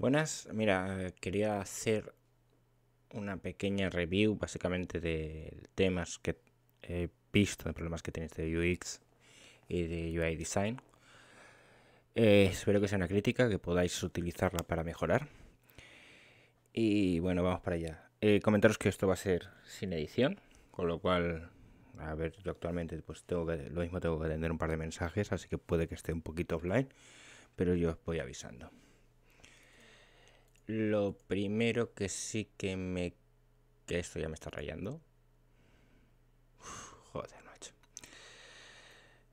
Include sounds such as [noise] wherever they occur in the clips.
Buenas, mira, quería hacer una pequeña review básicamente de temas que he visto, de problemas que tenéis de este UX y de UI Design. Eh, espero que sea una crítica, que podáis utilizarla para mejorar. Y bueno, vamos para allá. Eh, comentaros que esto va a ser sin edición, con lo cual, a ver, yo actualmente pues tengo lo mismo tengo que atender un par de mensajes, así que puede que esté un poquito offline, pero yo os voy avisando. Lo primero que sí que me... que esto ya me está rayando. joder, macho.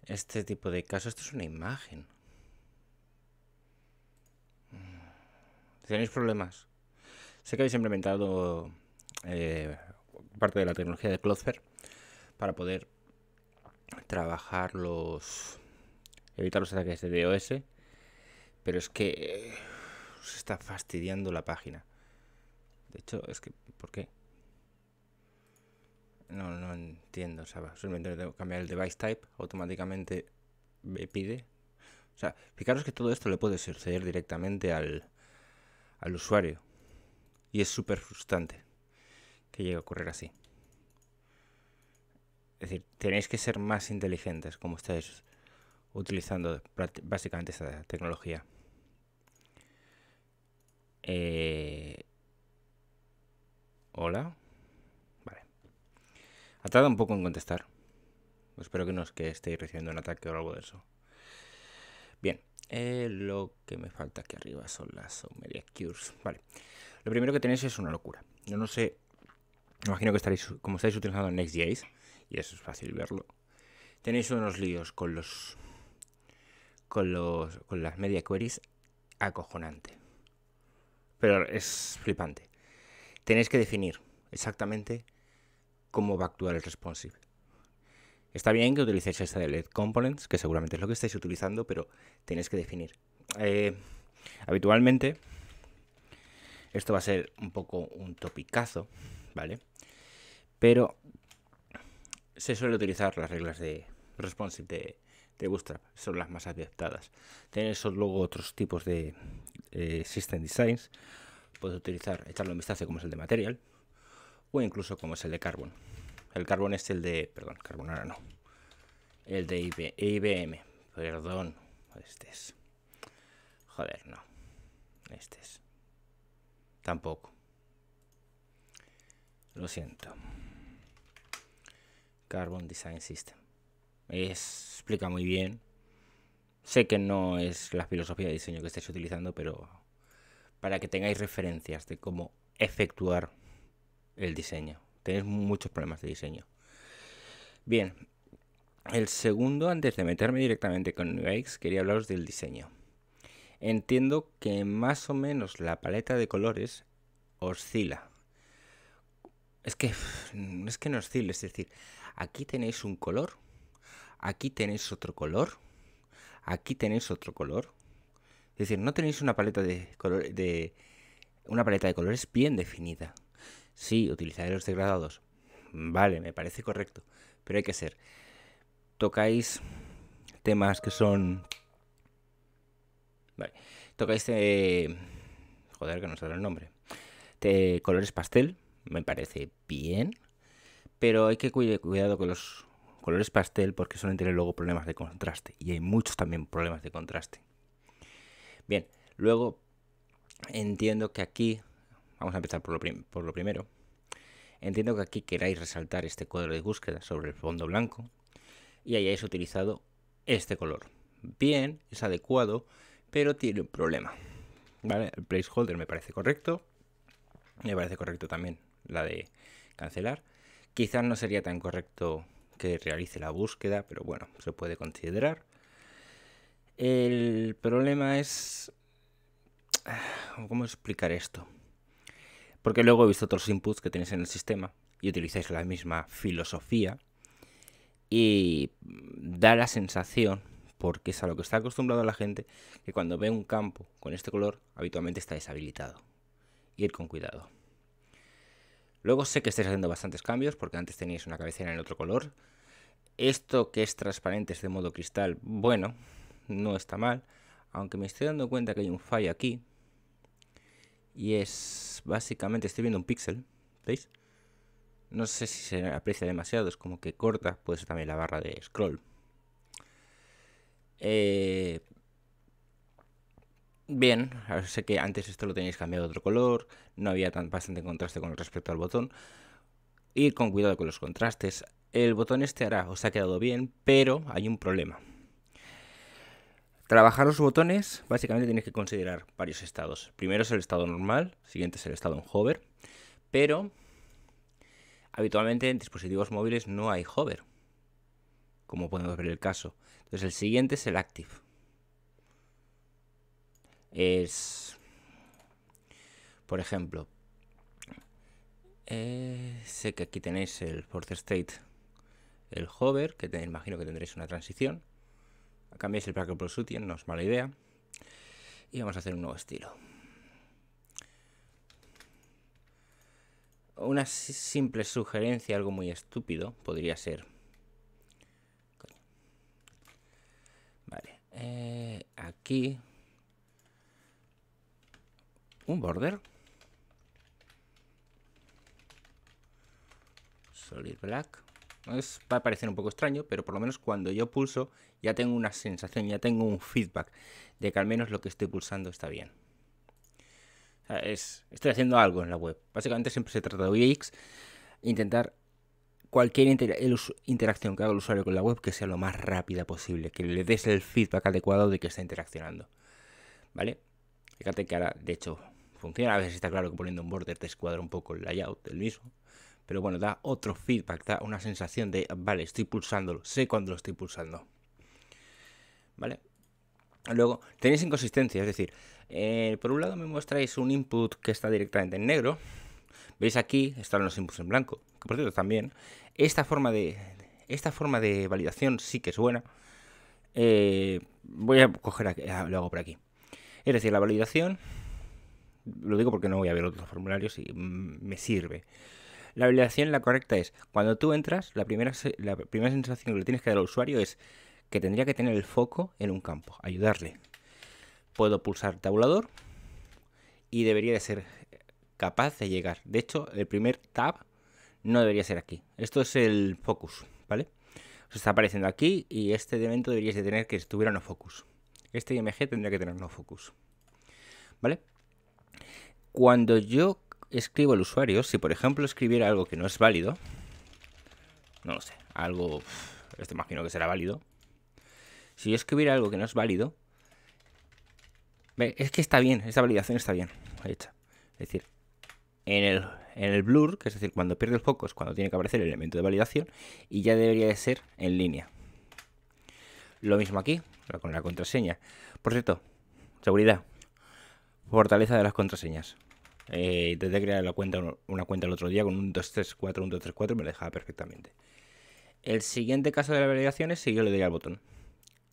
Este tipo de casos, esto es una imagen. Mm. ¿Tenéis problemas? Sé que habéis implementado eh, parte de la tecnología de Cloudflare para poder trabajar los... evitar los ataques de DOS, pero es que eh, está fastidiando la página. De hecho, es que, ¿por qué? No, entiendo, o solamente tengo que cambiar el device type, automáticamente me pide. O sea, fijaros que todo esto le puede suceder directamente al, al usuario. Y es súper frustrante que llegue a ocurrir así. Es decir, tenéis que ser más inteligentes como estáis utilizando básicamente esta tecnología. Eh, hola. Vale. Ha tardado un poco en contestar. Espero que no es que estéis recibiendo un ataque o algo de eso. Bien. Eh, lo que me falta aquí arriba son las media Cures. Vale. Lo primero que tenéis es una locura. Yo no sé. Me imagino que estaréis, como estáis utilizando Next.js, y eso es fácil verlo, tenéis unos líos con los. con los. con las media queries acojonante pero es flipante. Tenéis que definir exactamente cómo va a actuar el responsive. Está bien que utilicéis esta de LED Components, que seguramente es lo que estáis utilizando, pero tenéis que definir. Eh, habitualmente, esto va a ser un poco un topicazo, ¿vale? Pero se suele utilizar las reglas de responsive de, Bootstrap, son las más adaptadas. Tenéis luego otros tipos de, eh, system Designs, puedes utilizar, echarle un vistazo como es el de Material o incluso como es el de Carbon. El Carbon es el de, perdón, Carbon ahora no, el de IBM, perdón, este es, joder, no, este es, tampoco, lo siento, Carbon Design System. explica muy bien Sé que no es la filosofía de diseño que estáis utilizando, pero para que tengáis referencias de cómo efectuar el diseño. Tenéis muchos problemas de diseño. Bien, el segundo, antes de meterme directamente con UX, quería hablaros del diseño. Entiendo que más o menos la paleta de colores oscila. Es que, es que no oscila, es decir, aquí tenéis un color, aquí tenéis otro color, aquí tenéis otro color. Es decir, no tenéis una paleta de, de, una paleta de colores bien definida. Sí, utilizaré los degradados. Vale, me parece correcto. Pero hay que ser. Tocáis temas que son... Vale. Tocáis... Eh, joder, que no sale el nombre. De colores pastel, me parece bien. Pero hay que cuidar cuidado con los colores pastel porque suelen tener luego problemas de contraste y hay muchos también problemas de contraste. Bien, luego entiendo que aquí, vamos a empezar por lo, por lo primero, entiendo que aquí queráis resaltar este cuadro de búsqueda sobre el fondo blanco y hayáis utilizado este color. Bien, es adecuado, pero tiene un problema. ¿Vale? El placeholder me parece correcto. Me parece correcto también la de cancelar. Quizás no sería tan correcto que realice la búsqueda, pero bueno, se puede considerar. El problema es... Ah, ¿Cómo explicar esto? Porque luego he visto otros inputs que tenéis en el sistema y utilizáis la misma filosofía y da la sensación, porque es a lo que está acostumbrado la gente, que cuando ve un campo con este color habitualmente está deshabilitado. Ir con cuidado. Luego sé que estáis haciendo bastantes cambios porque antes teníais una cabecera en otro color. Esto que es transparente es de modo cristal, bueno, no está mal. Aunque me estoy dando cuenta que hay un fallo aquí. Y es básicamente estoy viendo un píxel, ¿veis? No sé si se aprecia demasiado, es como que corta, puede ser también la barra de scroll. Eh, bien. Sé que antes esto lo teníais cambiado de otro color, no había tan, bastante contraste con respecto al botón. Ir con cuidado con los contrastes. El botón este hará, os ha quedado bien, pero hay un problema. Trabajar los botones, básicamente tienes que considerar varios estados. Primero es el estado normal, siguiente es el estado en hover, pero habitualmente en dispositivos móviles no hay hover, como podemos ver el caso. Entonces el siguiente es el active es, por ejemplo, eh, sé que aquí tenéis el force state, el hover, que te, imagino que tendréis una transición. Cambiáis el bracket por sutien, no es mala idea. Y vamos a hacer un nuevo estilo. Una simple sugerencia, algo muy estúpido, podría ser. Vale. Eh, aquí un border. Solid Black. va a parecer un poco extraño, pero por lo menos cuando yo pulso ya tengo una sensación, ya tengo un feedback de que al menos lo que estoy pulsando está bien. es, estoy haciendo algo en la web. Básicamente siempre se trata de UX, intentar cualquier interacción que haga el usuario con la web que sea lo más rápida posible, que le des el feedback adecuado de que está interaccionando. ¿Vale? Fíjate que ahora, de hecho, funciona. A veces está claro que poniendo un border te escuadra un poco el layout del mismo. Pero bueno, da otro feedback, da una sensación de, vale, estoy pulsándolo, sé cuando lo estoy pulsando. ¿Vale? Luego, tenéis inconsistencia, es decir, eh, por un lado me mostráis un input que está directamente en negro. Veis aquí, están los inputs en blanco. por cierto, también, esta forma de, esta forma de validación sí que es buena. Eh, voy a coger, lo hago por aquí. Es decir, la validación lo digo porque no voy a ver otros formularios y mm, me sirve. La validación, la correcta es, cuando tú entras, la primera, la primera sensación que le tienes que dar al usuario es que tendría que tener el foco en un campo, ayudarle. Puedo pulsar tabulador y debería de ser capaz de llegar. De hecho, el primer tab no debería ser aquí. Esto es el focus, ¿vale? Se está apareciendo aquí y este elemento debería de tener que estuviera no focus. Este IMG tendría que tener no focus. ¿Vale? cuando yo escribo el usuario, si por ejemplo escribiera algo que no es válido, no lo sé, algo, este imagino que será válido, si yo escribiera algo que no es válido, es que está bien, esta validación está bien está, Es decir, en el, en el blur, que es decir, cuando pierde el foco es cuando tiene que aparecer el elemento de validación y ya debería de ser en línea. Lo mismo aquí, con la contraseña. Por cierto, seguridad, fortaleza de las contraseñas. Eh, intenté crear la cuenta, una cuenta el otro día con un 234, un y me la dejaba perfectamente. El siguiente caso de la validación es si yo le doy al botón,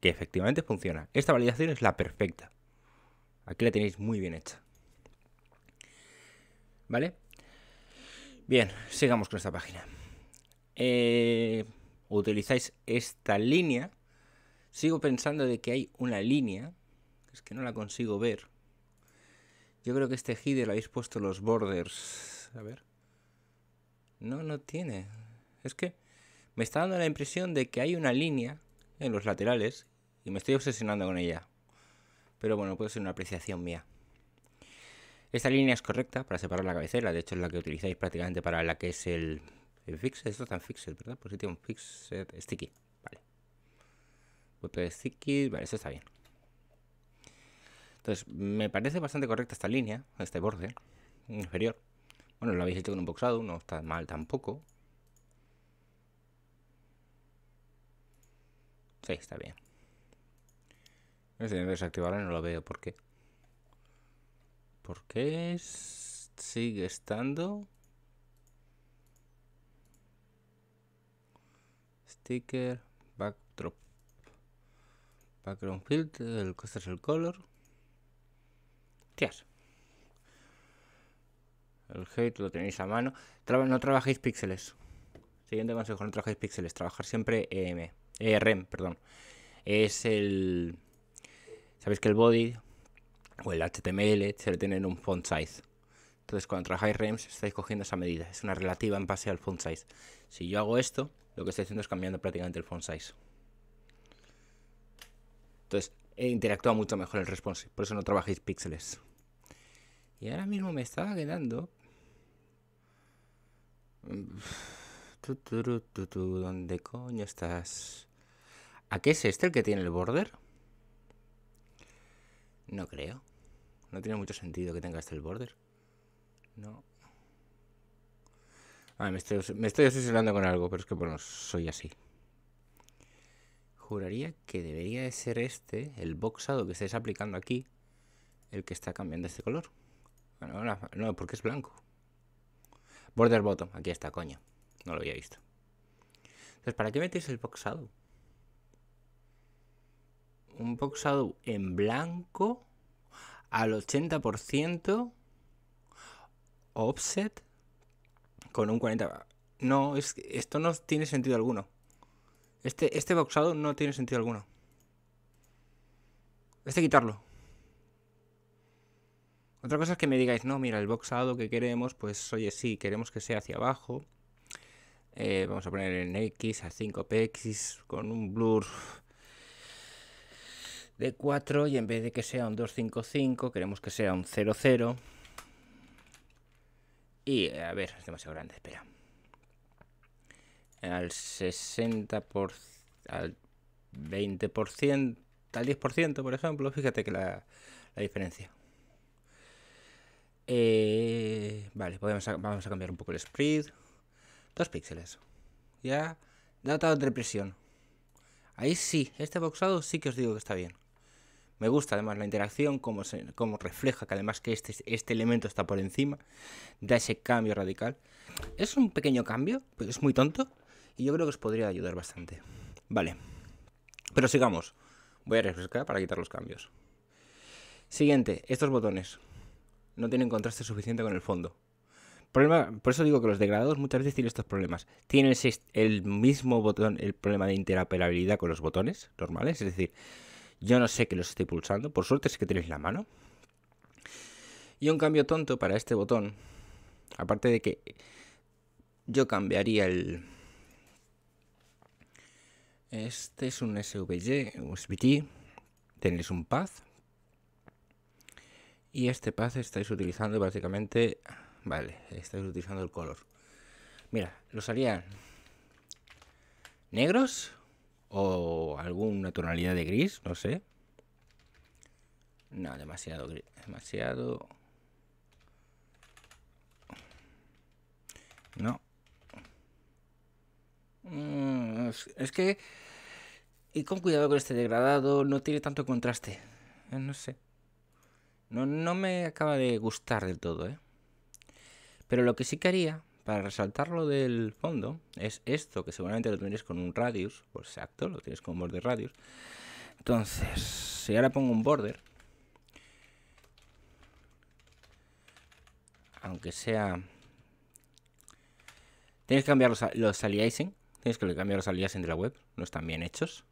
que efectivamente funciona. Esta validación es la perfecta. Aquí la tenéis muy bien hecha. ¿Vale? Bien, sigamos con esta página. Eh, utilizáis esta línea. Sigo pensando de que hay una línea, es que no la consigo ver. Yo creo que este header lo habéis puesto los borders. A ver. No, no tiene. Es que me está dando la impresión de que hay una línea en los laterales y me estoy obsesionando con ella. Pero bueno, puede ser una apreciación mía. Esta línea es correcta para separar la cabecera, de hecho es la que utilizáis prácticamente para la que es el, el esto está en fixed, ¿verdad? Pues sí tiene un fixer... sticky, vale. Puede sticky, vale, eso está bien. Entonces, me parece bastante correcta esta línea, este borde inferior. Bueno, lo habéis hecho con un boxado, no está mal tampoco. Sí, está bien. Este desactivarla, no lo veo por qué. ¿Por qué sigue estando? Sticker, backdrop, background filter, el coste es el color. Tías, El hate lo tenéis a mano. no trabajéis píxeles. Siguiente consejo, no trabajéis píxeles. Trabajar siempre EM. E REM, perdón. Es el... Sabéis que el body o el HTML se le tiene en un font size. Entonces cuando trabajáis REMs estáis cogiendo esa medida. Es una relativa en base al font size. Si yo hago esto, lo que estoy haciendo es cambiando prácticamente el font size. Entonces, interactúa mucho mejor el response. Por eso no trabajéis píxeles. Y ahora mismo me estaba quedando... ¿Dónde coño estás? ¿A qué es este el que tiene el border? No creo. No tiene mucho sentido que tenga este el border. No. Ah, me estoy, me estoy con algo, pero es que bueno, soy así juraría que debería de ser este, el boxado que estáis aplicando aquí, el que está cambiando este color. no, porque es blanco. Border bottom, aquí está, coño. No lo había visto. Entonces, ¿para qué metéis el boxado? Un boxado en blanco al 80% offset con un 40%. No, es, esto no tiene sentido alguno. Este, este boxado no tiene sentido alguno. Este quitarlo. Otra cosa es que me digáis, no, mira, el boxado que queremos, pues oye, sí, queremos que sea hacia abajo. Eh, vamos a poner en X a 5px con un blur de 4 y en vez de que sea un 255 queremos que sea un 00. Y a ver, es demasiado grande, espera al 60%, al 20%, al 10%, por ejemplo, fíjate que la, diferencia. Eh, vale, podemos vamos a cambiar un poco el spread. Dos píxeles. Ya, data de presión. Ahí sí, este boxado sí que os digo que está bien. Me gusta además la interacción, como se, refleja que además que este, este elemento está por encima, da ese cambio radical. Es un pequeño cambio, pero pues es muy tonto, y yo creo que os podría ayudar bastante. Vale. Pero sigamos. Voy a refrescar para quitar los cambios. Siguiente, estos botones no tienen contraste suficiente con el fondo. Problema, por eso digo que los degradados muchas veces tienen estos problemas. Tienen el, mismo botón, el problema de interoperabilidad con los botones normales, es decir, yo no sé que los estoy pulsando, por suerte es que tenéis la mano. Y un cambio tonto para este botón, aparte de que yo cambiaría el, este es un SVG, SVT. Tenéis un path. Y este path estáis utilizando básicamente... Vale, estáis utilizando el color. Mira, ¿lo harían negros o alguna tonalidad de gris, no sé. No, demasiado gris, demasiado... No, Mm, es que... Y con cuidado con este degradado, no tiene tanto contraste. Eh, no sé. No, no me acaba de gustar del todo, ¿eh? Pero lo que sí que haría, para resaltarlo del fondo, es esto, que seguramente lo tienes con un radius, por pues exacto, lo tienes con un border radius. Entonces, si ahora pongo un border, aunque sea... Tienes que cambiar los, los aliasing Tienes que cambiar las salidas entre la web, no están bien hechos.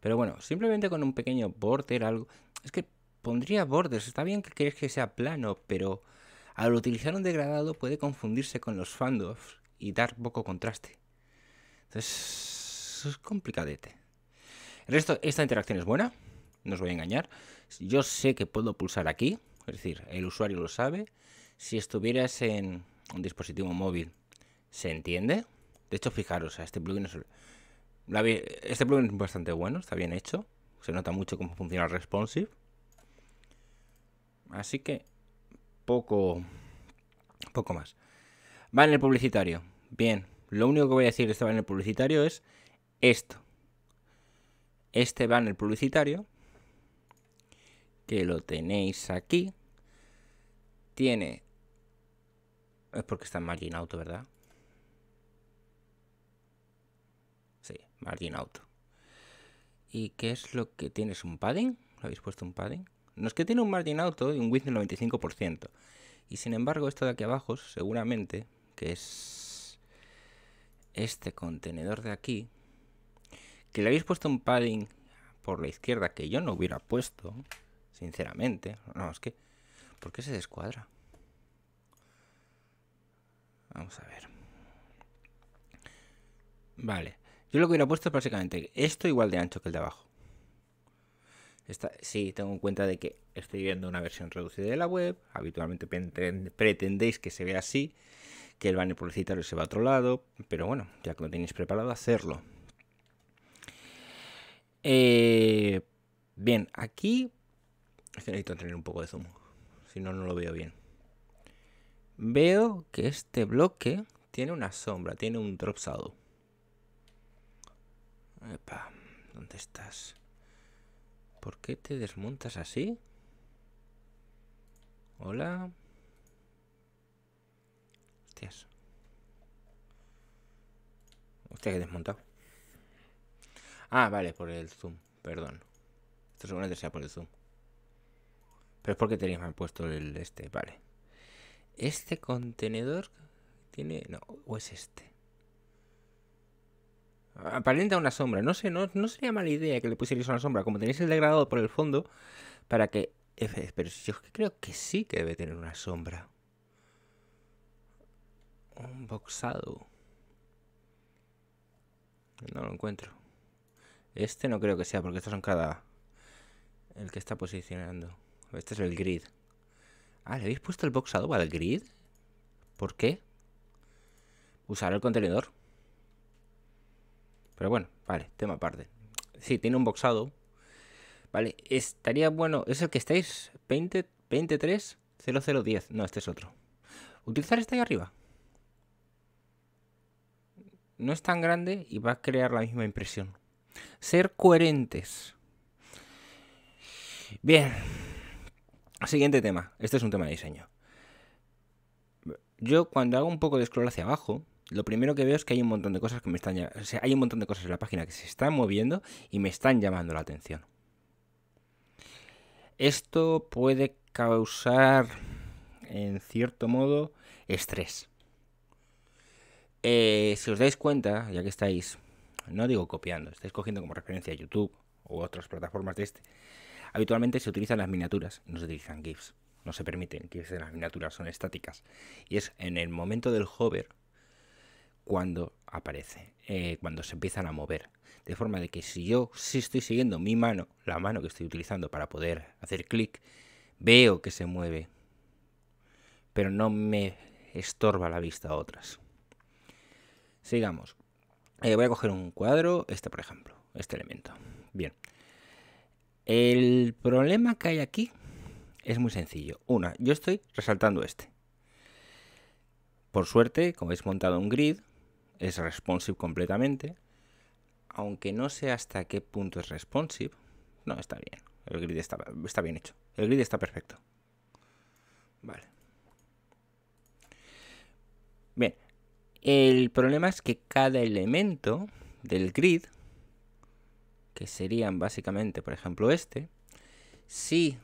Pero bueno, simplemente con un pequeño border, algo... Es que pondría borders, está bien que quieres que sea plano, pero al utilizar un degradado puede confundirse con los fondos y dar poco contraste. Entonces, es complicadete. El resto, esta interacción es buena, no os voy a engañar. Yo sé que puedo pulsar aquí, es decir, el usuario lo sabe. Si estuvieras en un dispositivo móvil, se entiende, de hecho, fijaros, este plugin es, este plugin es bastante bueno, está bien hecho. Se nota mucho cómo funciona el responsive. Así que poco, poco más. Va en el publicitario. Bien, lo único que voy a decir de este banner publicitario es esto. Este banner publicitario, que lo tenéis aquí, tiene... Es porque está en margin auto, ¿verdad? Margin Auto. ¿Y qué es lo que tienes? ¿Un padding? ¿Lo habéis puesto un padding? No es que tiene un margin auto y un width del 95%. Y sin embargo, esto de aquí abajo, seguramente, que es este contenedor de aquí, que le habéis puesto un padding por la izquierda que yo no hubiera puesto, sinceramente. No, es que... ¿Por qué se descuadra? Vamos a ver. Vale. Yo lo que hubiera puesto es básicamente esto igual de ancho que el de abajo. sí, tengo en cuenta de que estoy viendo una versión reducida de la web. Habitualmente pretendéis que se vea así, que el banner publicitario se va a otro lado. Pero bueno, ya que lo tenéis preparado, hacerlo. Eh, bien, aquí... necesito tener un poco de zoom. Si no, no lo veo bien. Veo que este bloque tiene una sombra, tiene un drop shadow. Epa, ¿dónde estás? ¿Por qué te desmontas así? Hola. Hostias. Hostia, que desmontado. Ah, vale, por el zoom, perdón. Esto seguramente sea por el zoom. Pero es porque tenías mal puesto el este, vale. Este contenedor tiene... No, o es este aparenta una sombra. No sé, no, sería mala idea que le pusierais una sombra. Como tenéis el degradado por el fondo, para que... Eh, eh, pero yo creo que sí que debe tener una sombra. Un boxado. No lo encuentro. Este no creo que sea, porque estos son cada... El que está posicionando. Este es el grid. Ah, ¿le habéis puesto el boxado al grid? ¿Por qué? ¿Usar el contenedor? Pero bueno, vale, tema aparte. Sí, tiene un boxado. Vale, estaría bueno. ¿Es el que estáis? ¿20, No, este es otro. ¿Utilizar este ahí arriba? No es tan grande y va a crear la misma impresión. Ser coherentes. Bien. Siguiente tema. Este es un tema de diseño. Yo cuando hago un poco de scroll hacia abajo, lo primero que veo es que hay un montón de cosas que me están o sea, hay un montón de cosas en la página que se están moviendo y me están llamando la atención. Esto puede causar, en cierto modo, estrés. Eh, si os dais cuenta, ya que estáis, no digo copiando, estáis cogiendo como referencia YouTube u otras plataformas de este, habitualmente se utilizan las miniaturas, no se utilizan GIFs, no se permiten GIFs las miniaturas, son estáticas. Y es en el momento del hover cuando aparece, eh, cuando se empiezan a mover. De forma de que si yo si estoy siguiendo mi mano, la mano que estoy utilizando para poder hacer clic, veo que se mueve, pero no me estorba la vista a otras. Sigamos. Eh, voy a coger un cuadro, este por ejemplo, este elemento. Bien. El problema que hay aquí es muy sencillo. Una, yo estoy resaltando este. Por suerte, como habéis montado un grid, es responsive completamente, aunque no sé hasta qué punto es responsive. No, está bien. El grid está, bien hecho. El grid está perfecto. Vale. Bien. El problema es que cada elemento del grid, que serían básicamente, por ejemplo, este, si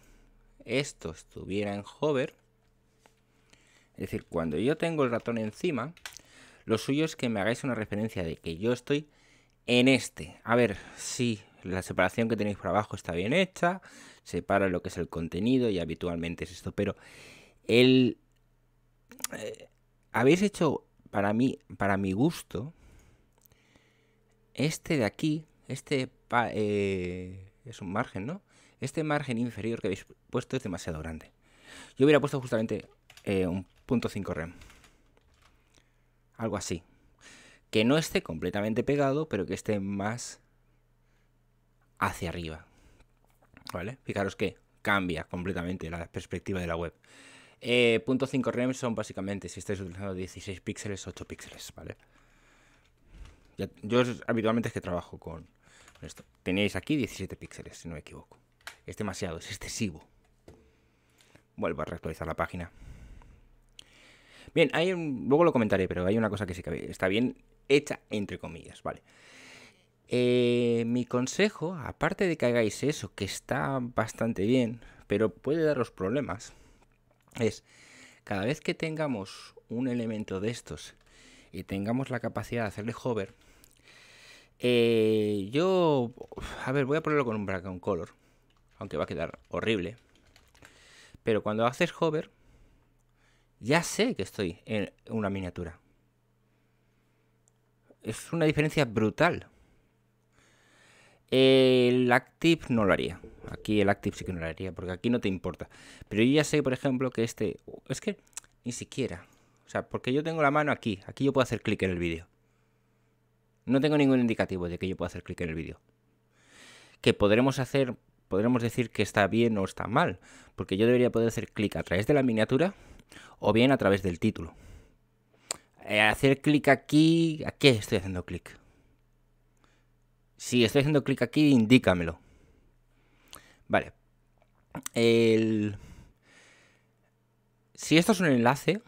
esto estuviera en hover, es decir, cuando yo tengo el ratón encima, lo suyo es que me hagáis una referencia de que yo estoy en este. A ver, sí, la separación que tenéis por abajo está bien hecha, separa lo que es el contenido y habitualmente es esto, pero el... Eh, habéis hecho, para mí, para mi gusto, este de aquí, este... Eh, es un margen, ¿no? Este margen inferior que habéis puesto es demasiado grande. Yo hubiera puesto justamente eh, un punto 5 rem algo así. Que no esté completamente pegado, pero que esté más hacia arriba. ¿Vale? Fijaros que cambia completamente la perspectiva de la web. Eh, punto .5 rem son básicamente, si estáis utilizando 16 píxeles, 8 píxeles, ¿vale? yo habitualmente es que trabajo con, esto. Tenéis aquí 17 píxeles, si no me equivoco. Es demasiado, es excesivo. Vuelvo a reactualizar la página. Bien, hay luego lo comentaré, pero hay una cosa que sí que está bien hecha, entre comillas, ¿vale? Eh, mi consejo, aparte de que hagáis eso, que está bastante bien, pero puede daros problemas, es cada vez que tengamos un elemento de estos y tengamos la capacidad de hacerle hover, eh, yo, a ver, voy a ponerlo con un background color, aunque va a quedar horrible, pero cuando haces hover, ya sé que estoy en una miniatura. Es una diferencia brutal. El Active no lo haría. Aquí el Active sí que no lo haría, porque aquí no te importa. Pero yo ya sé, por ejemplo, que este... Es que ni siquiera. O sea, porque yo tengo la mano aquí. Aquí yo puedo hacer clic en el vídeo. No tengo ningún indicativo de que yo pueda hacer clic en el vídeo. Que podremos hacer, podremos decir que está bien o está mal. Porque yo debería poder hacer clic a través de la miniatura o bien a través del título. Eh, hacer clic aquí, ¿a qué estoy haciendo clic? Si estoy haciendo clic aquí, indícamelo. Vale. El... Si esto es un enlace,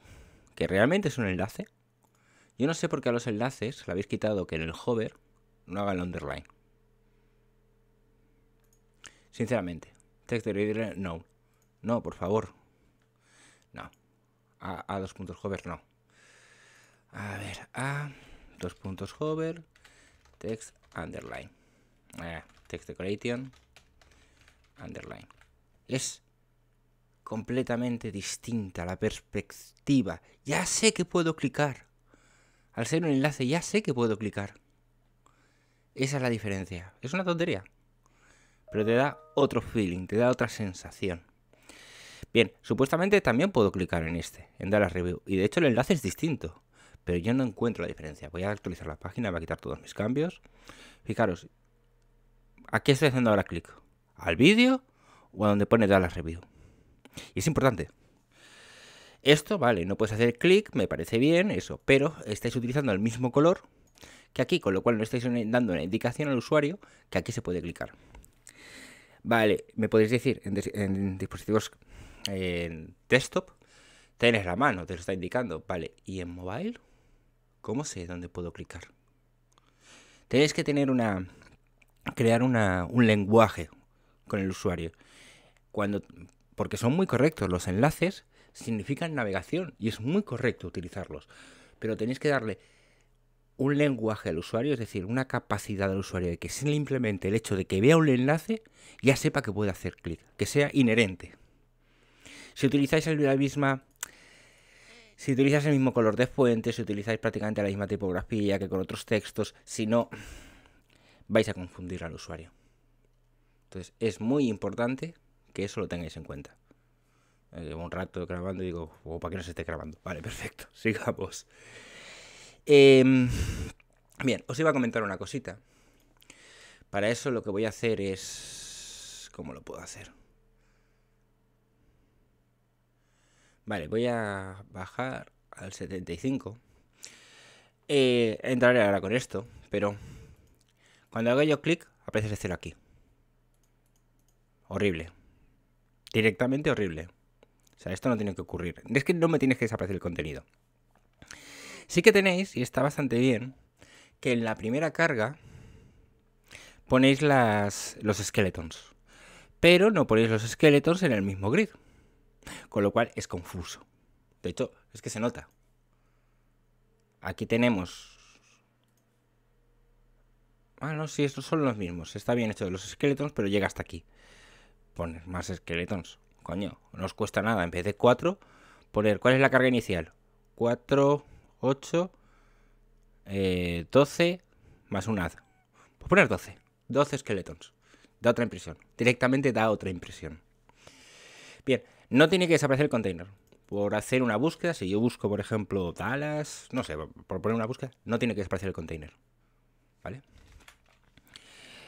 que realmente es un enlace, yo no sé por qué a los enlaces le habéis quitado que en el hover no haga el underline. Sinceramente. Text no. No, por favor. A, dos puntos hover, no. A ver, A, dos puntos hover, text underline. text decoration, underline. Es completamente distinta la perspectiva. Ya sé que puedo clicar. Al ser un enlace, ya sé que puedo clicar. Esa es la diferencia. Es una tontería. Pero te da otro feeling, te da otra sensación. Bien, supuestamente también puedo clicar en este, en Dallas Review, y de hecho el enlace es distinto, pero yo no encuentro la diferencia. Voy a actualizar la página, voy a quitar todos mis cambios. Fijaros, ¿a qué estoy haciendo ahora clic? ¿Al vídeo o a donde pone Dallas Review? Y es importante. Esto, vale, no puedes hacer clic, me parece bien, eso, pero estáis utilizando el mismo color que aquí, con lo cual no estáis dando una indicación al usuario que aquí se puede clicar. Vale, me podéis decir en dispositivos en desktop, tienes la mano, te lo está indicando. Vale, ¿y en mobile? ¿Cómo sé dónde puedo clicar? Tenéis que tener una. crear una, un lenguaje con el usuario. Cuando. Porque son muy correctos los enlaces, significan navegación y es muy correcto utilizarlos. Pero tenéis que darle un lenguaje al usuario, es decir, una capacidad al usuario de que simplemente el hecho de que vea un enlace ya sepa que puede hacer clic, que sea inherente. Si utilizáis la misma si utilizáis el mismo color de fuente, si utilizáis prácticamente la misma tipografía que con otros textos, si no, vais a confundir al usuario. Entonces, es muy importante que eso lo tengáis en cuenta. Eh, un rato grabando y digo, ¿o oh, ¿para que no se esté grabando? Vale, perfecto, [laughs] sigamos. Em, bien, os iba a comentar una cosita. Para eso lo que voy a hacer es... ¿Cómo lo puedo hacer? Vale, voy a bajar al 75. Eh, entraré ahora con esto, pero cuando haga yo clic, aparece el cero aquí. Horrible. Directamente horrible. O sea, esto no tiene que ocurrir. Es que no me tienes que desaparecer el contenido. Sí que tenéis, y está bastante bien, que en la primera carga ponéis los skeletons. Pero no ponéis los skeletons en el mismo grid. Con lo cual es confuso. De hecho, es que se nota. Aquí tenemos... Ah, no, sí, estos son los mismos. Está bien hecho de los esqueletos, pero llega hasta aquí. Poner más esqueletos. Coño, no os cuesta nada. En vez de 4, poner... ¿Cuál es la carga inicial? 4, 8, 12, más un ad. Pues poner 12. 12 esqueletos. Da otra impresión. Directamente da otra impresión. Bien, no tiene que desaparecer el container. Por hacer una búsqueda, si yo busco, por ejemplo, Dallas, no sé, por poner una búsqueda, no tiene que desaparecer el container. ¿Vale?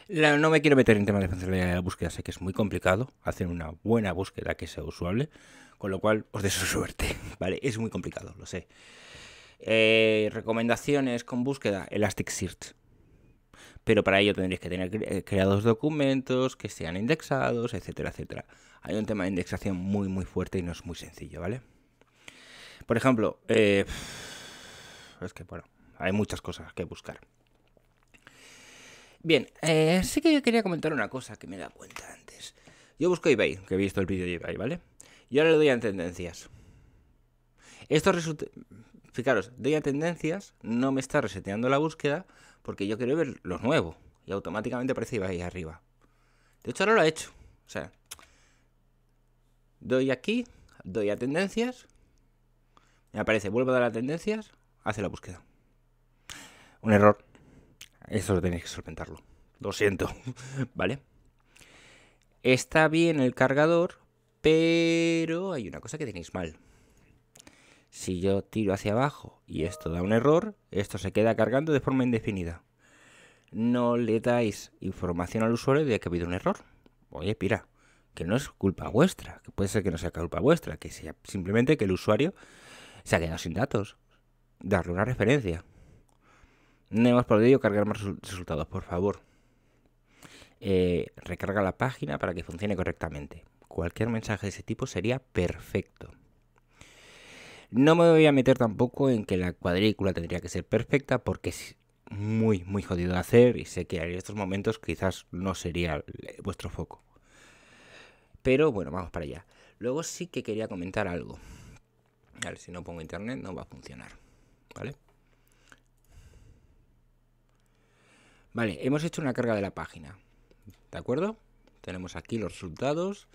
no me quiero meter en temas de funcionalidad de la búsqueda, sé que es muy complicado hacer una buena búsqueda que sea usable, con lo cual os deseo [laughs] suerte, ¿vale? Es muy complicado, lo sé. Eh, recomendaciones con búsqueda, Elasticsearch pero para ello tendréis que tener creados documentos que sean indexados, etcétera, etcétera. Hay un tema de indexación muy, muy fuerte y no es muy sencillo, ¿vale? Por ejemplo, eh, es que, bueno, hay muchas cosas que buscar. Bien, eh, sí que yo quería comentar una cosa que me he dado cuenta antes. Yo busco eBay, que he visto el vídeo de eBay, ¿vale? Y ahora le doy a tendencias. Esto resulta... Fijaros, doy a tendencias, no me está reseteando la búsqueda, porque yo quiero ver los nuevos. Y automáticamente aparece ahí arriba. De hecho, ahora lo ha hecho. O sea, doy aquí, doy a tendencias, me aparece, vuelvo a dar a tendencias, hace la búsqueda. Un error. Eso lo tenéis que solventarlo. Lo siento, [laughs] ¿vale? Está bien el cargador, pero hay una cosa que tenéis mal. Si yo tiro hacia abajo y esto da un error, esto se queda cargando de forma indefinida. No le dais información al usuario de que ha habido un error. Oye, pira, que no es culpa vuestra, que puede ser que no sea culpa vuestra, que sea simplemente que el usuario se ha quedado sin datos. Darle una referencia. No hemos podido cargar más resultados, por favor. Eh, recarga la página para que funcione correctamente. Cualquier mensaje de ese tipo sería perfecto. No me voy a meter tampoco en que la cuadrícula tendría que ser perfecta porque es muy, muy jodido de hacer y sé que en estos momentos quizás no sería vuestro foco. Pero bueno, vamos para allá. Luego sí que quería comentar algo. A si no pongo internet no va a funcionar. ¿Vale? Vale, hemos hecho una carga de la página. ¿De acuerdo? Tenemos aquí los resultados.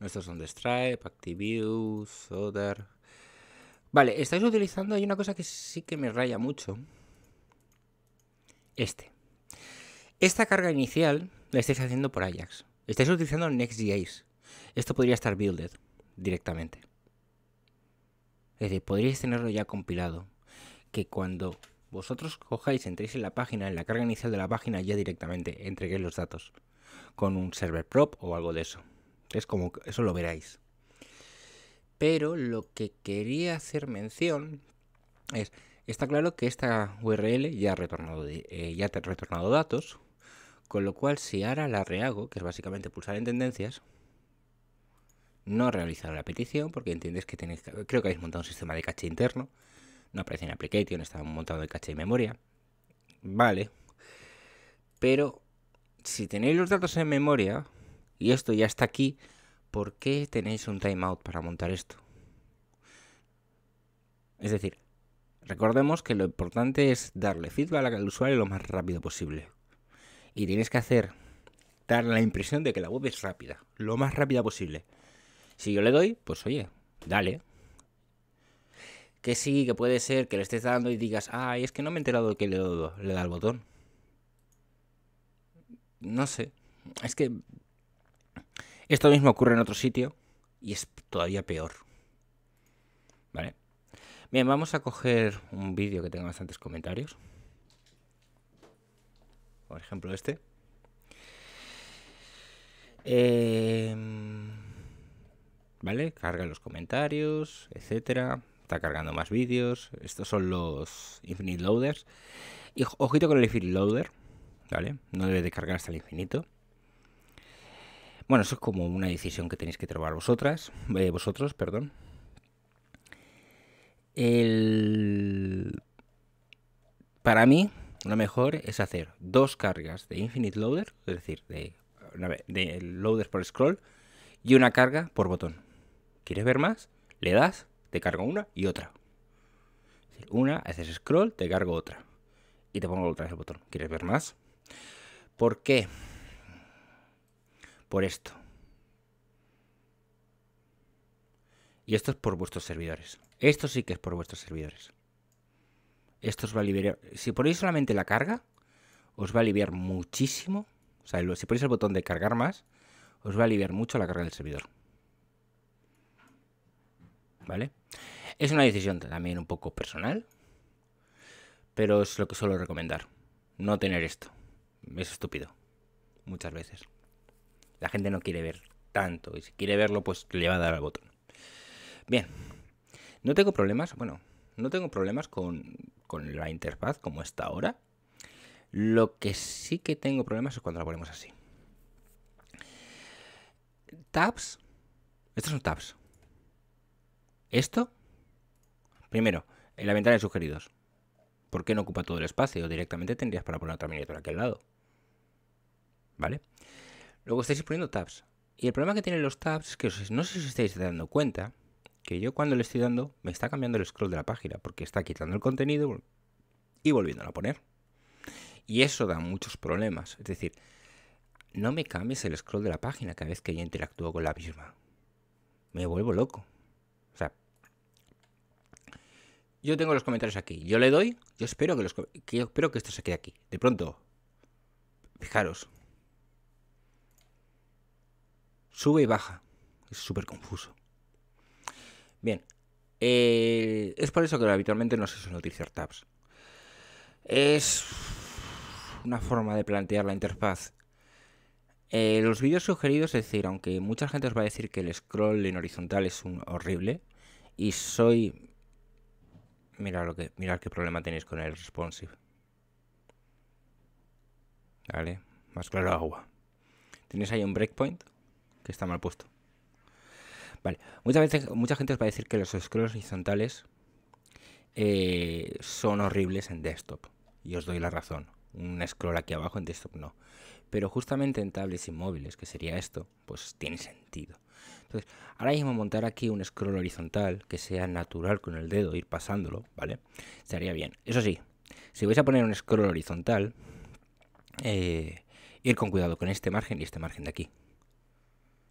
Nuestros son de Stripe, ActiveView, Soder, Vale, estáis utilizando, hay una cosa que sí que me raya mucho. Este. Esta carga inicial la estáis haciendo por Ajax. Estáis utilizando Next.js. Esto podría estar builded directamente. Es decir, podríais tenerlo ya compilado. Que cuando vosotros cojáis, entréis en la página, en la carga inicial de la página, ya directamente entreguéis los datos. Con un server prop o algo de eso. Es como, eso lo veréis. Pero lo que quería hacer mención es, está claro que esta URL ya ha retornado, eh, ya te ha retornado datos, con lo cual si ahora la rehago, que es básicamente pulsar en tendencias, no realizar la petición porque entiendes que tenéis, creo que habéis montado un sistema de caché interno, no aparece en application, está montado de caché de memoria, vale, pero si tenéis los datos en memoria y esto ya está aquí, ¿por qué tenéis un timeout para montar esto? Es decir, recordemos que lo importante es darle feedback al usuario lo más rápido posible. Y tienes que hacer, dar la impresión de que la web es rápida, lo más rápida posible. Si yo le doy, pues oye, dale. Que sí, que puede ser que le estés dando y digas, ay, es que no me he enterado de que le, le da el botón. No sé, es que esto mismo ocurre en otro sitio y es todavía peor. ¿Vale? Bien, vamos a coger un vídeo que tenga bastantes comentarios. Por ejemplo, este. Em, ¿Vale? Carga los comentarios, etcétera. Está cargando más vídeos. Estos son los Infinite Loaders. Y ojito con el Infinite Loader. ¿Vale? No debe de cargar hasta el infinito. Bueno, eso es como una decisión que tenéis que tomar vosotras, eh, vosotros, perdón. Para mí, lo mejor es hacer dos cargas de Infinite Loader, es decir, de, de loader por scroll, y una carga por botón. ¿Quieres ver más? Le das, te cargo una y otra. Una, haces scroll, te cargo otra. Y te pongo otra vez el botón. ¿Quieres ver más? ¿Por qué? por esto. Y esto es por vuestros servidores. Esto sí que es por vuestros servidores. Esto os va a liberar. Si ponéis solamente la carga, os va a aliviar muchísimo. O sea, si ponéis el botón de cargar más, os va a aliviar mucho la carga del servidor. ¿Vale? Es una decisión también un poco personal, pero es lo que suelo recomendar. No tener esto. Es estúpido. Muchas veces. La gente no quiere ver tanto. Y si quiere verlo, pues le va a dar al botón. Bien. No tengo problemas. Bueno, no tengo problemas con, la interfaz como está ahora. Lo que sí que tengo problemas es cuando la ponemos así. Tabs. Estos son tabs. Esto. Primero, en la ventana de sugeridos. ¿Por qué no ocupa todo el espacio? Directamente tendrías para poner otra miniatura aquí al lado. ¿Vale? Luego estáis poniendo tabs. Y el problema que tienen los tabs es que no sé si os estáis dando cuenta que yo cuando le estoy dando me está cambiando el scroll de la página porque está quitando el contenido y volviéndolo a poner. Y eso da muchos problemas. Es decir, no me cambies el scroll de la página cada vez que yo interactúo con la misma. Me vuelvo loco. O sea, yo tengo los comentarios aquí. Yo le doy, yo espero que, los, yo espero que esto se quede aquí. De pronto, fijaros, Sube y baja. Es súper confuso. Bien. Eh, es por eso que habitualmente no se suelen utilizar tabs. Es una forma de plantear la interfaz. Eh, los vídeos sugeridos, es decir, aunque mucha gente os va a decir que el scroll en horizontal es un horrible, y soy... Mirad, lo que, mirad qué problema tenéis con el responsive. Vale, más claro agua. Tenéis ahí un breakpoint está mal puesto. Vale, muchas veces, mucha gente os va a decir que los scrolls horizontales eh, son horribles en desktop. Y os doy la razón. Un scroll aquí abajo en desktop no. Pero justamente en tablets y móviles, que sería esto, pues tiene sentido. Entonces, ahora mismo montar aquí un scroll horizontal que sea natural con el dedo, ir pasándolo, ¿vale? Estaría bien. Eso sí, si vais a poner un scroll horizontal, eh, ir con cuidado con este margen y este margen de aquí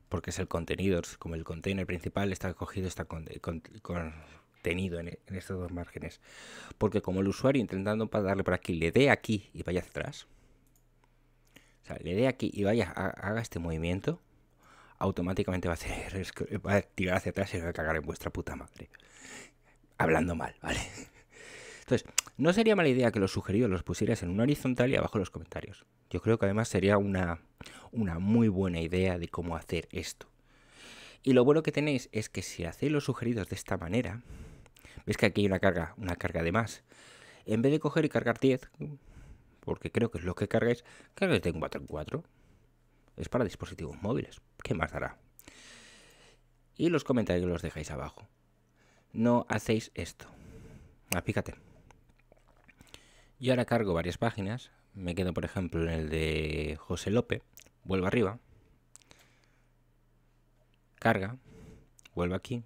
porque es el contenido, como el container principal está cogido, está contenido en, estos dos márgenes. Porque como el usuario intentando darle por aquí, le dé aquí y vaya hacia atrás, o sea, le dé aquí y vaya, haga este movimiento, automáticamente va a, hacer, [laughs] va a tirar hacia atrás y va a cagar en vuestra puta madre. Hablando mal, ¿vale? Entonces, no sería mala idea que los sugeridos los pusieras en un horizontal y abajo los comentarios. Yo creo que además sería una, una muy buena idea de cómo hacer esto. Y lo bueno que tenéis es que si hacéis los sugeridos de esta manera, veis que aquí hay una carga, una carga de más. En vez de coger y cargar 10, porque creo que es lo que cargáis, cargáis de 4 en 4. Es para dispositivos móviles. ¿Qué más dará? Y los comentarios los dejáis abajo. No hacéis esto. Apícate. Ah, y ahora cargo varias páginas. Me quedo, por ejemplo, en el de José López. Vuelvo arriba. Carga. Vuelvo aquí.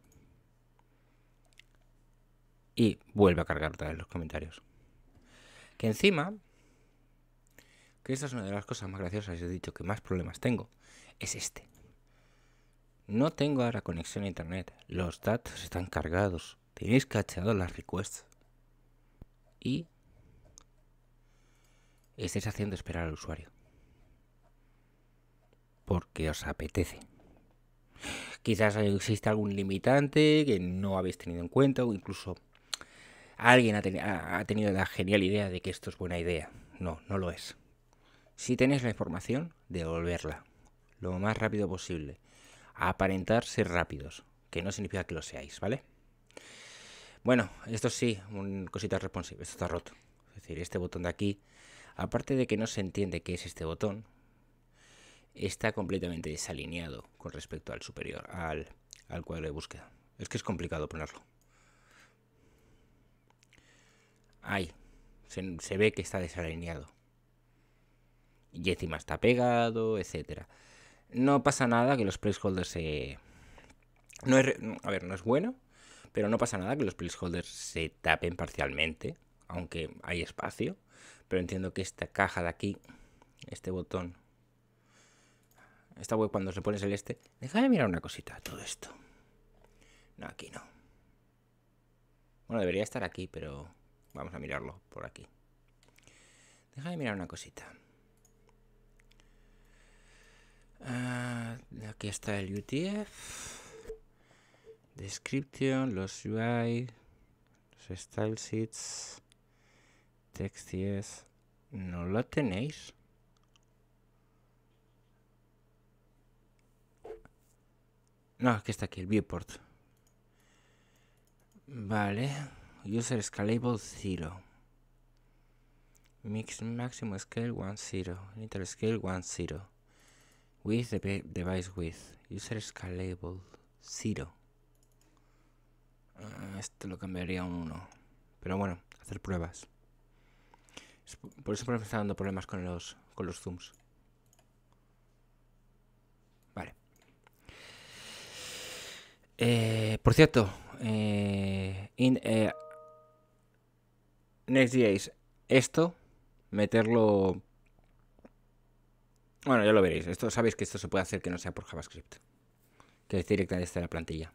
Y vuelvo a cargar otra vez los comentarios. Que encima, que esta es una de las cosas más graciosas, he dicho que más problemas tengo, es este. No tengo ahora conexión a internet. Los datos están cargados. Tenéis cachado las requests. Y estéis haciendo esperar al usuario. Porque os apetece. Quizás existe algún limitante que no habéis tenido en cuenta o incluso alguien ha, tenido la genial idea de que esto es buena idea. No, no lo es. Si tenéis la información, devolverla lo más rápido posible. Aparentar ser rápidos, que no significa que lo seáis, ¿vale? Bueno, esto sí, un cosita responsivo. esto está roto. Es decir, este botón de aquí Aparte de que no se entiende qué es este botón, está completamente desalineado con respecto al superior, al, cuadro de búsqueda. Es que es complicado ponerlo. Ahí, se, se ve que está desalineado. Y encima está pegado, etc. No pasa nada que los placeholders se... No es, a ver, no es bueno, pero no pasa nada que los placeholders se tapen parcialmente, aunque hay espacio pero entiendo que esta caja de aquí, este botón, esta web cuando se pone celeste. este, déjame mirar una cosita, todo esto. No, aquí no. Bueno, debería estar aquí, pero vamos a mirarlo por aquí. Déjame mirar una cosita. Ah, aquí está el UTF. Description, los UI, los style sheets. Text is ¿No lo tenéis? No, que está aquí el viewport. Vale. User scalable 0. Mix maximum scale 1 0. Inter scale 1 0. With the device width. User scalable 0. Ah, esto lo cambiaría a 1. Pero bueno, hacer pruebas. Por eso me está dando problemas con los, con los zooms. Vale. Eh, por cierto, eh, eh Next esto, meterlo... Bueno, ya lo veréis. Esto sabéis que esto se puede hacer que no sea por JavaScript. Que es directamente desde la plantilla.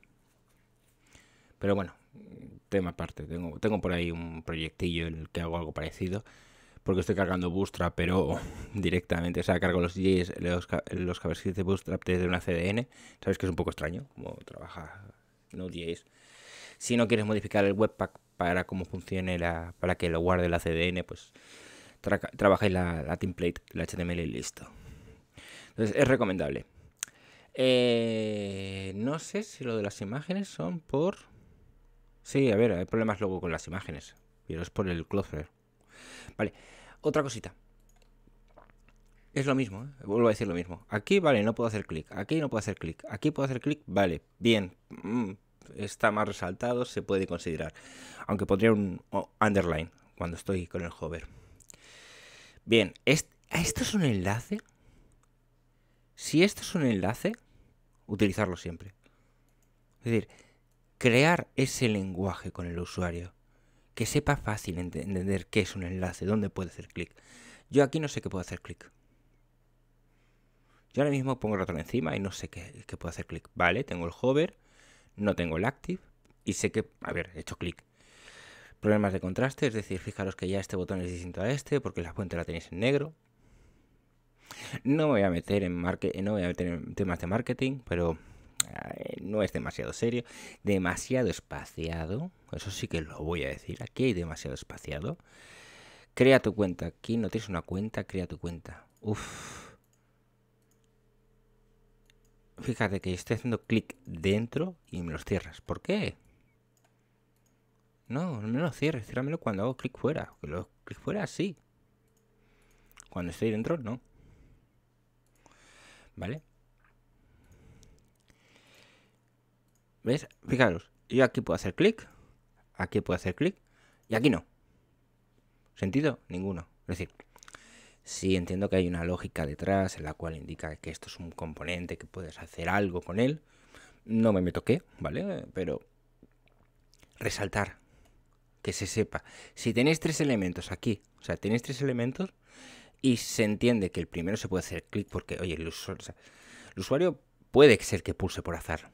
Pero bueno, tema aparte. Tengo, tengo por ahí un proyectillo en el que hago algo parecido porque estoy cargando Bootstrap, pero [laughs] directamente, o sea, cargo los JS, los, los de Bootstrap desde una CDN. Sabes que es un poco extraño cómo trabaja Node.js. Si no quieres modificar el webpack para cómo funcione la, para que lo guarde la CDN, pues trabajáis la, template, la HTML y listo. Entonces es recomendable. Eh, no sé si lo de las imágenes son por. Sí, a ver, hay problemas luego con las imágenes, pero es por el Cloudflare. Vale otra cosita. Es lo mismo, ¿eh? vuelvo a decir lo mismo. Aquí, vale, no puedo hacer clic. Aquí no puedo hacer clic. Aquí puedo hacer clic, vale, bien. Mm, está más resaltado, se puede considerar. Aunque pondría un underline cuando estoy con el hover. Bien, ¿esto es un enlace? Si esto es un enlace, utilizarlo siempre. Es decir, crear ese lenguaje con el usuario que sepa fácil entender qué es un enlace, dónde puede hacer clic. Yo aquí no sé qué puedo hacer clic. Yo ahora mismo pongo el ratón encima y no sé qué, puedo hacer clic. Vale, tengo el hover, no tengo el active y sé que, a ver, he hecho clic. Problemas de contraste, es decir, fijaros que ya este botón es distinto a este porque la fuente la tenéis en negro. No voy a meter en, no voy a meter en temas de marketing, pero eh, no es demasiado serio, demasiado espaciado, eso sí que lo voy a decir, aquí hay demasiado espaciado. Crea tu cuenta, aquí no tienes una cuenta, crea tu cuenta. Uf. Fíjate que estoy haciendo clic dentro y me los cierras. ¿Por qué? No, no me lo cierres, ciérramelo cuando hago clic fuera. Que lo clic fuera, sí. Cuando estoy dentro, no. ¿Vale? ¿Ves? Fijaros, yo aquí puedo hacer clic, aquí puedo hacer clic y aquí no. ¿Sentido? Ninguno. Es decir, sí entiendo que hay una lógica detrás en la cual indica que esto es un componente, que puedes hacer algo con él. No me meto qué, ¿vale? Pero resaltar, que se sepa. Si tenéis tres elementos aquí, o sea, tenéis tres elementos y se entiende que el primero se puede hacer clic porque, oye, el el usuario puede ser que pulse por azar,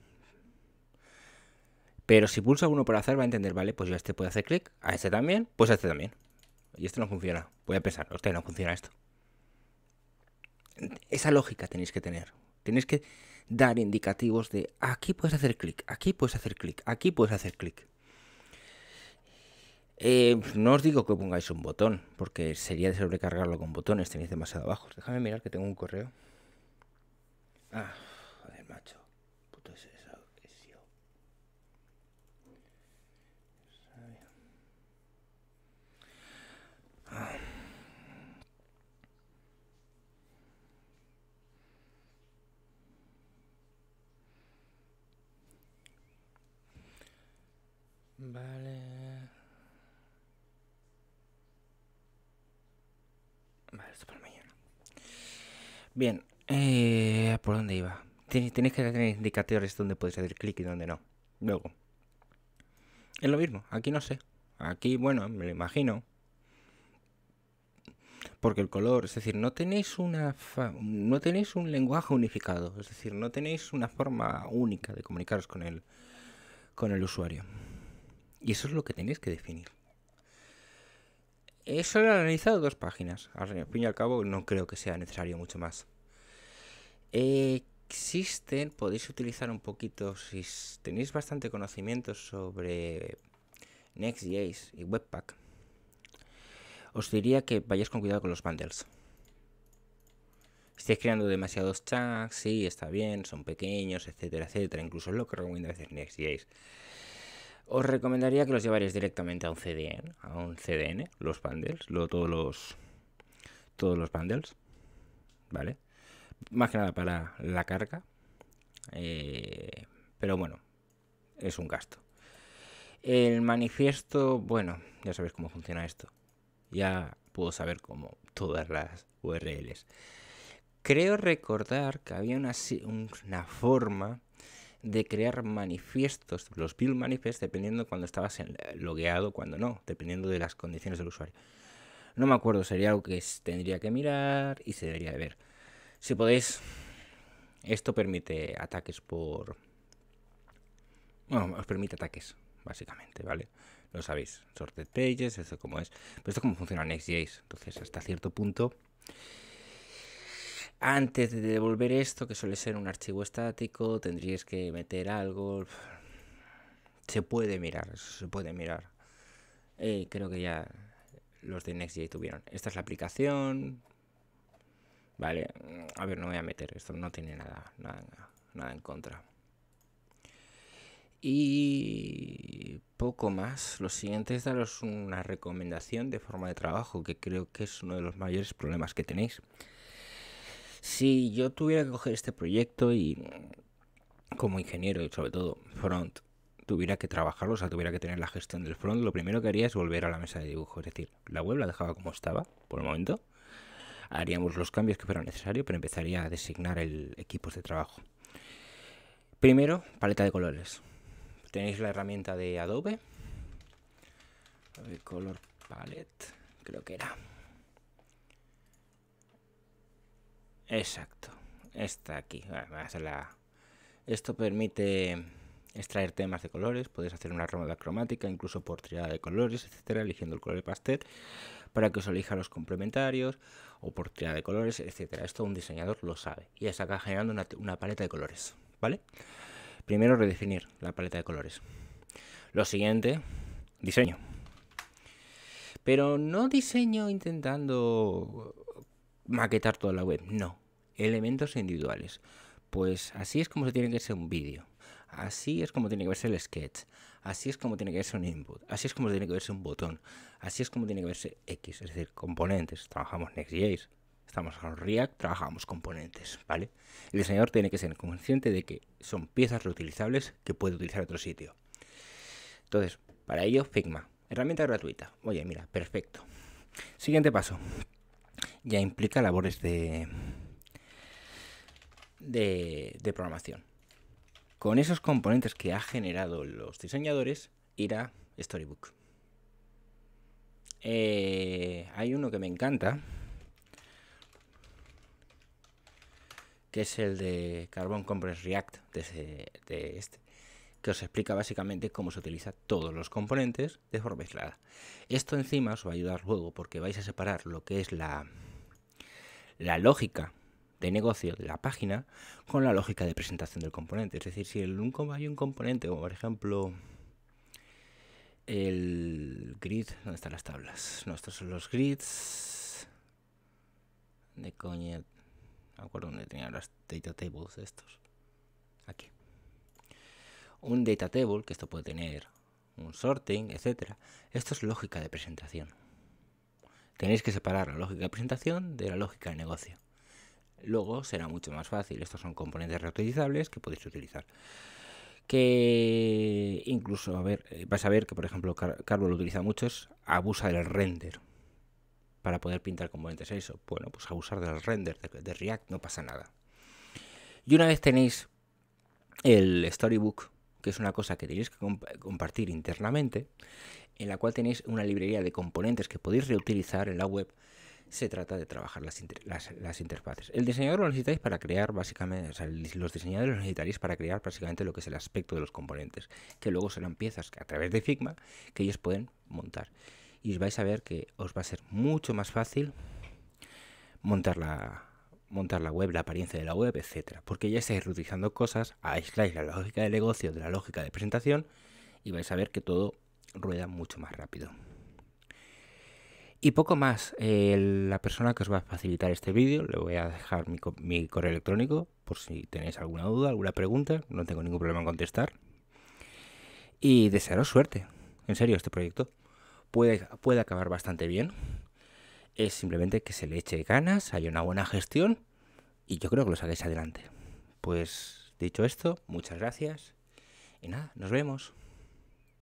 pero si pulsa uno por hacer, va a entender, vale, pues yo a este puedo hacer clic, a este también, pues a este también. Y esto no funciona. Voy a pensar, hostia, no funciona esto. Esa lógica tenéis que tener. Tenéis que dar indicativos de aquí puedes hacer clic, aquí puedes hacer clic, aquí puedes hacer clic. Eh, no os digo que pongáis un botón, porque sería de sobrecargarlo con botones, tenéis demasiado abajo Déjame mirar que tengo un correo. Ah, Vale. Vale, esto mañana. Bien, eh, ¿por dónde iba? tenéis que tener indicadores donde puedes hacer clic y donde no. Luego. Es lo mismo, aquí no sé. Aquí, bueno, me lo imagino. Porque el color, es decir, no tenéis una no tenéis un lenguaje unificado, es decir, no tenéis una forma única de comunicaros con el con el usuario. Y eso es lo que tenéis que definir. Eso lo he analizado dos páginas. Al fin y al cabo, no creo que sea necesario mucho más. Eh, existen, podéis utilizar un poquito, si tenéis bastante conocimiento sobre Next.js y Webpack, os diría que vayáis con cuidado con los bundles. Estáis creando demasiados chunks? sí, está bien, son pequeños, etcétera, etcétera. Incluso es lo que recomienda hacer Next.js os recomendaría que los llevaréis directamente a un CDN, a un CDN, los bundles, lo, todos los todos los bundles, ¿vale? Más que nada para la carga, eh, pero bueno, es un gasto. El manifiesto, bueno, ya sabéis cómo funciona esto. Ya puedo saber cómo todas las URLs. Creo recordar que había una, una forma de crear manifiestos, los build manifest dependiendo cuando estabas en, eh, logueado, cuando no, dependiendo de las condiciones del usuario. No me acuerdo, sería algo que tendría que mirar y se debería de ver. Si podéis, esto permite ataques por... Bueno, os permite ataques, básicamente, ¿vale? Lo sabéis, sorted pages, eso como es. Pero esto es como funciona en entonces hasta cierto punto... Antes de devolver esto, que suele ser un archivo estático, tendríais que meter algo. Se puede mirar, se puede mirar. Eh, creo que ya los de NextJ tuvieron. Esta es la aplicación. Vale, a ver, no voy a meter esto, no tiene nada, nada en contra. Y poco más. Lo siguiente es daros una recomendación de forma de trabajo, que creo que es uno de los mayores problemas que tenéis. Si yo tuviera que coger este proyecto y como ingeniero y sobre todo front, tuviera que trabajarlo, o sea, tuviera que tener la gestión del front, lo primero que haría es volver a la mesa de dibujo. Es decir, la web la dejaba como estaba por el momento. Haríamos los cambios que fueran necesarios, pero empezaría a designar el equipos de trabajo. Primero, paleta de colores. Tenéis la herramienta de Adobe. A color palette, creo que era. Exacto. Está aquí. Esto permite extraer temas de colores, puedes hacer una ronda cromática incluso por triada de colores, etcétera, eligiendo el color de pastel para que os elija los complementarios o por triada de colores, etcétera. Esto un diseñador lo sabe y es acá generando una, una, paleta de colores, ¿vale? Primero redefinir la paleta de colores. Lo siguiente, diseño. Pero no diseño intentando maquetar toda la web, no elementos individuales. Pues así es como se tiene que ser un vídeo. Así es como tiene que verse el sketch. Así es como tiene que verse un input. Así es como tiene que verse un botón. Así es como tiene que verse X. Es decir, componentes. Trabajamos Next.js. Estamos con React, trabajamos componentes, ¿vale? El diseñador tiene que ser consciente de que son piezas reutilizables que puede utilizar otro sitio. Entonces, para ello, Figma. Herramienta gratuita. Oye, mira, perfecto. Siguiente paso. Ya implica labores de, de, programación. Con esos componentes que ha generado los diseñadores, irá Storybook. Eh, hay uno que me encanta, que es el de Carbon Compress React este, que os explica básicamente cómo se utiliza todos los componentes de forma aislada. Esto encima os va a ayudar luego porque vais a separar lo que es la, la lógica de negocio de la página con la lógica de presentación del componente. Es decir, si en un, hay un componente, como por ejemplo el grid, ¿dónde están las tablas? Nuestros son los grids de coña. No acuerdo dónde tenía las data tables estos. Aquí. Un data table, que esto puede tener un sorting, etcétera. Esto es lógica de presentación. Tenéis que separar la lógica de presentación de la lógica de negocio luego será mucho más fácil. Estos son componentes reutilizables que podéis utilizar. Que incluso, a ver, eh, vas a ver que, por ejemplo, Car lo utiliza mucho, abusa del render para poder pintar componentes eso. Bueno, pues abusar del render de, React no pasa nada. Y una vez tenéis el Storybook, que es una cosa que tenéis que compartir internamente, en la cual tenéis una librería de componentes que podéis reutilizar en la web, se trata de trabajar las, interfaces. El diseñador lo necesitáis para crear básicamente, o sea, los diseñadores lo necesitaréis para crear básicamente lo que es el aspecto de los componentes, que luego serán piezas que a través de Figma que ellos pueden montar. Y os vais a ver que os va a ser mucho más fácil montar la, montar la web, la apariencia de la web, etcétera, porque ya estáis utilizando cosas, aisláis la lógica de negocio de la lógica de presentación y vais a ver que todo rueda mucho más rápido. Y poco más, eh, la persona que os va a facilitar este vídeo, le voy a dejar mi, correo electrónico por si tenéis alguna duda, alguna pregunta, no tengo ningún problema en contestar. Y desearos suerte, en serio, este proyecto puede, puede acabar bastante bien. Es simplemente que se le eche ganas, haya una buena gestión y yo creo que lo sacáis adelante. Pues dicho esto, muchas gracias y nada, nos vemos.